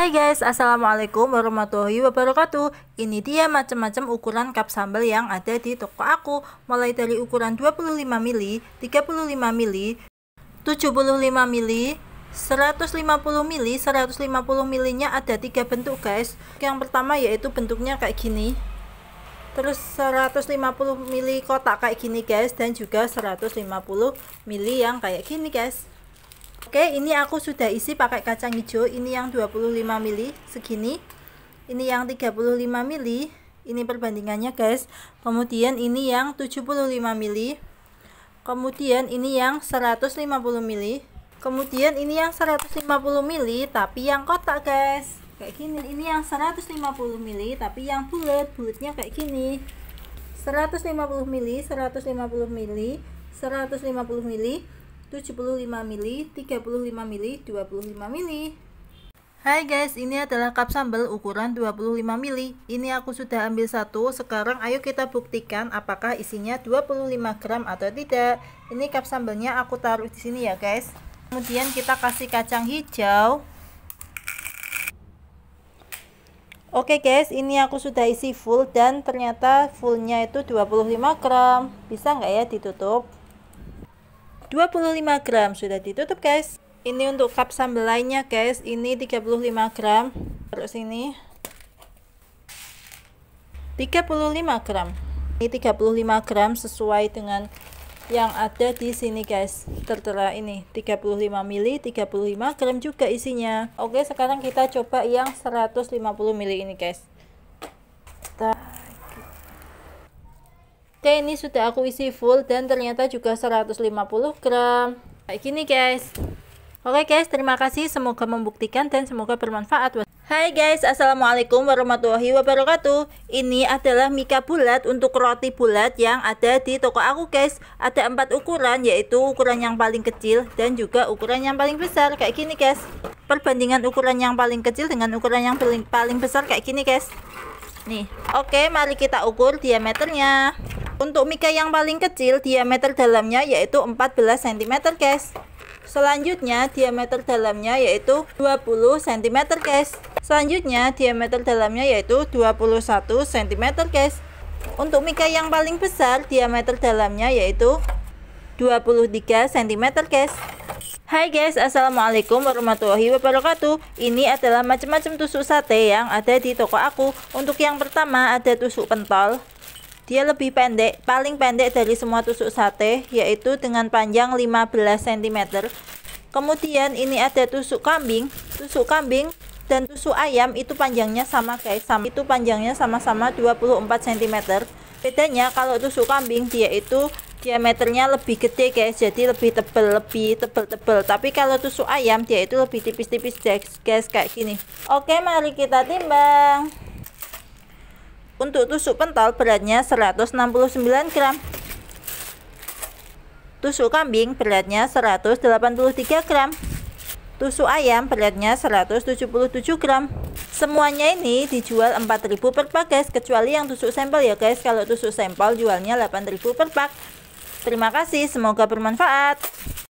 Hai guys, Assalamualaikum warahmatullahi wabarakatuh Ini dia macam-macam ukuran cup sambal yang ada di toko aku Mulai dari ukuran 25 mili, 35 mili, 75 mili, 150 mili. 150 milinya nya ada tiga bentuk guys Yang pertama yaitu bentuknya kayak gini Terus 150 mili kotak kayak gini guys Dan juga 150 mili yang kayak gini guys Oke, ini aku sudah isi pakai kacang hijau. Ini yang 25 ml segini. Ini yang 35 ml. Ini perbandingannya, guys. Kemudian ini yang 75 ml. Kemudian ini yang 150 ml. Kemudian ini yang 150 ml tapi yang kotak, guys. Kayak gini. Ini yang 150 ml tapi yang bulat. Bulatnya kayak gini. 150 ml, 150 ml, 150 ml, 75 ml, 35 ml, 25 ml. Hai guys, ini adalah cup sambal ukuran 25 ml. Ini aku sudah ambil satu. Sekarang ayo kita buktikan apakah isinya 25 gram atau tidak. Ini cup sambalnya aku taruh di sini ya guys. Kemudian kita kasih kacang hijau. Oke guys, ini aku sudah isi full dan ternyata fullnya itu 25 gram. Bisa nggak ya ditutup? 25 gram sudah ditutup guys ini untuk cup lainnya guys ini 35 gram terus ini 35 gram ini 35 gram sesuai dengan yang ada di sini guys tertera ini 35 ml 35 gram juga isinya oke sekarang kita coba yang 150 ml ini guys Oke ini sudah aku isi full dan ternyata juga 150 gram Kayak gini guys Oke guys terima kasih semoga membuktikan dan semoga bermanfaat Hai guys assalamualaikum warahmatullahi wabarakatuh Ini adalah mika bulat untuk roti bulat yang ada di toko aku guys Ada empat ukuran yaitu ukuran yang paling kecil dan juga ukuran yang paling besar kayak gini guys Perbandingan ukuran yang paling kecil dengan ukuran yang paling besar kayak gini guys Nih, oke mari kita ukur diameternya untuk mika yang paling kecil, diameter dalamnya yaitu 14 cm, guys. Selanjutnya, diameter dalamnya yaitu 20 cm, guys. Selanjutnya, diameter dalamnya yaitu 21 cm, guys. Untuk mika yang paling besar, diameter dalamnya yaitu 23 cm, guys. Hai guys, Assalamualaikum warahmatullahi wabarakatuh Ini adalah macam-macam tusuk sate yang ada di toko aku Untuk yang pertama ada tusuk pentol dia lebih pendek, paling pendek dari semua tusuk sate, yaitu dengan panjang 15 cm. Kemudian ini ada tusuk kambing. Tusuk kambing dan tusuk ayam itu panjangnya sama guys, sama itu panjangnya sama-sama 24 cm. Bedanya kalau tusuk kambing dia itu diameternya lebih gede guys, jadi lebih tebel, lebih tebel-tebel. Tapi kalau tusuk ayam dia itu lebih tipis-tipis guys, kayak gini. Oke, mari kita timbang. Untuk tusuk pentol beratnya 169 gram. Tusuk kambing beratnya 183 gram. Tusuk ayam beratnya 177 gram. Semuanya ini dijual 4000 per pak guys, kecuali yang tusuk sampel ya guys. Kalau tusuk sampel jualnya 8000 per pak. Terima kasih, semoga bermanfaat.